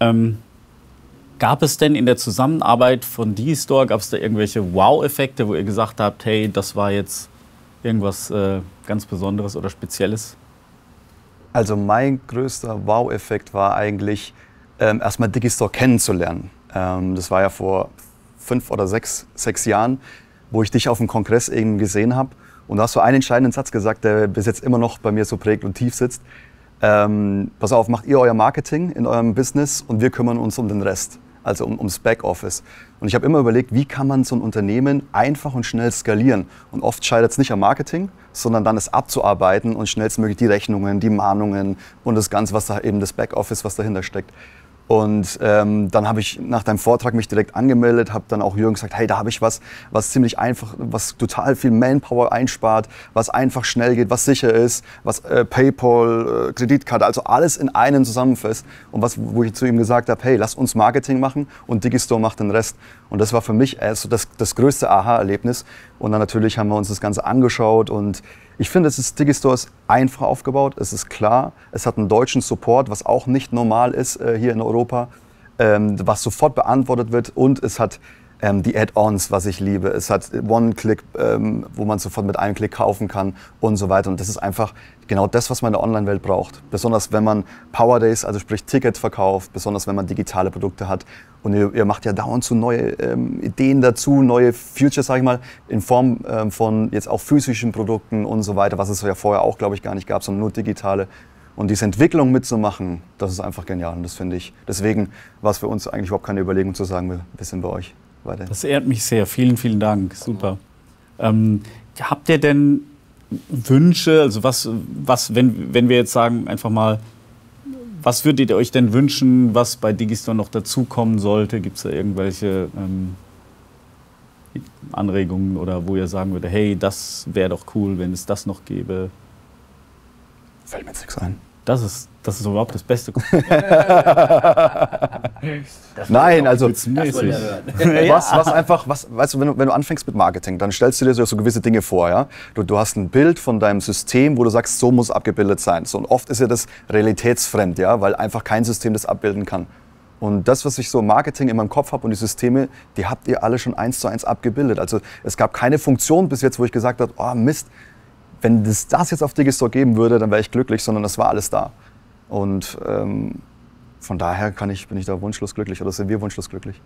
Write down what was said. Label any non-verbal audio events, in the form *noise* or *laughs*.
Ähm, gab es denn in der Zusammenarbeit von D-Store, gab es da irgendwelche Wow-Effekte, wo ihr gesagt habt, hey, das war jetzt irgendwas äh, ganz Besonderes oder Spezielles? Also mein größter Wow-Effekt war eigentlich, ähm, erstmal Digistore kennenzulernen. Ähm, das war ja vor fünf oder sechs, sechs Jahren, wo ich dich auf dem Kongress eben gesehen habe. Und da hast du einen entscheidenden Satz gesagt, der bis jetzt immer noch bei mir so prägt und tief sitzt ähm, pass auf, macht ihr euer Marketing in eurem Business und wir kümmern uns um den Rest, also um, ums Backoffice. Und ich habe immer überlegt, wie kann man so ein Unternehmen einfach und schnell skalieren. Und oft scheitert es nicht am Marketing, sondern dann es abzuarbeiten und schnellstmöglich die Rechnungen, die Mahnungen und das Ganze, was da eben das Backoffice, was dahinter steckt. Und ähm, dann habe ich nach deinem Vortrag mich direkt angemeldet, habe dann auch Jürgen gesagt, hey, da habe ich was, was ziemlich einfach, was total viel Manpower einspart, was einfach schnell geht, was sicher ist, was äh, PayPal, äh, Kreditkarte, also alles in einem zusammenfasst. Und was, wo ich zu ihm gesagt habe, hey, lass uns Marketing machen und Digistore macht den Rest. Und das war für mich erst äh, so das, das größte Aha-Erlebnis, und dann natürlich haben wir uns das Ganze angeschaut und ich finde, es ist Digistore ist einfach aufgebaut, es ist klar, es hat einen deutschen Support, was auch nicht normal ist äh, hier in Europa, ähm, was sofort beantwortet wird und es hat ähm, die Add-ons, was ich liebe. Es hat One-Click, ähm, wo man sofort mit einem Klick kaufen kann und so weiter. Und das ist einfach genau das, was man in der Online-Welt braucht. Besonders wenn man Power Days, also sprich Ticket verkauft, besonders wenn man digitale Produkte hat. Und ihr, ihr macht ja dauernd zu so neue ähm, Ideen dazu, neue Futures, sag ich mal, in Form ähm, von jetzt auch physischen Produkten und so weiter, was es ja vorher auch, glaube ich, gar nicht gab, sondern nur digitale. Und diese Entwicklung mitzumachen, das ist einfach genial und das finde ich. Deswegen war es für uns eigentlich überhaupt keine Überlegung zu sagen, wir sind bei euch. Das ehrt mich sehr. Vielen, vielen Dank. Super. Ähm, habt ihr denn Wünsche? Also was, was wenn, wenn wir jetzt sagen, einfach mal, was würdet ihr euch denn wünschen, was bei Digistore noch dazukommen sollte? Gibt es da irgendwelche ähm, Anregungen oder wo ihr sagen würdet, hey, das wäre doch cool, wenn es das noch gäbe? Fällt mir jetzt nichts ein. Das ist, das ist überhaupt das Beste. *laughs* *laughs* Nein, also was, was einfach, was, weißt du, wenn, du, wenn du anfängst mit Marketing, dann stellst du dir so, so gewisse Dinge vor, ja. Du, du hast ein Bild von deinem System, wo du sagst, so muss abgebildet sein. So, und oft ist ja das realitätsfremd, ja, weil einfach kein System das abbilden kann. Und das, was ich so im Marketing in meinem Kopf habe und die Systeme, die habt ihr alle schon eins zu eins abgebildet. Also es gab keine Funktion bis jetzt, wo ich gesagt habe, oh Mist, wenn das, das jetzt auf Digistore geben würde, dann wäre ich glücklich, sondern das war alles da. Und ähm, von daher kann ich, bin ich da wunschlos glücklich oder sind wir wunschlos glücklich.